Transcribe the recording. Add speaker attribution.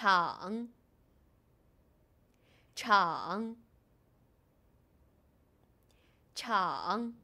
Speaker 1: 厂，厂，厂。